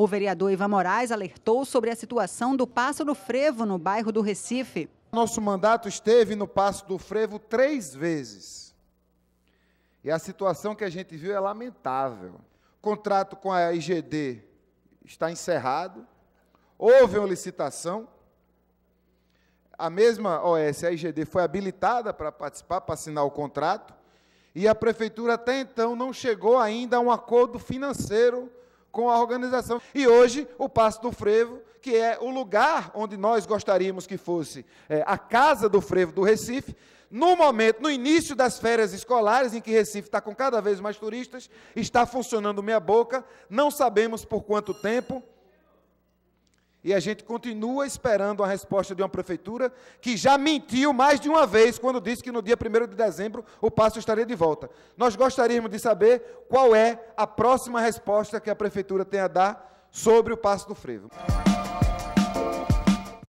O vereador Ivan Moraes alertou sobre a situação do Passo do Frevo no bairro do Recife. Nosso mandato esteve no Passo do Frevo três vezes. E a situação que a gente viu é lamentável. O contrato com a IGD está encerrado, houve uma licitação, a mesma OS, a IGD, foi habilitada para participar, para assinar o contrato, e a prefeitura até então não chegou ainda a um acordo financeiro com a organização. E hoje, o Passo do Frevo, que é o lugar onde nós gostaríamos que fosse é, a Casa do Frevo do Recife, no momento, no início das férias escolares, em que Recife está com cada vez mais turistas, está funcionando meia boca, não sabemos por quanto tempo, e a gente continua esperando a resposta de uma prefeitura que já mentiu mais de uma vez quando disse que no dia 1 de dezembro o passo estaria de volta. Nós gostaríamos de saber qual é a próxima resposta que a prefeitura tem a dar sobre o passo do frevo.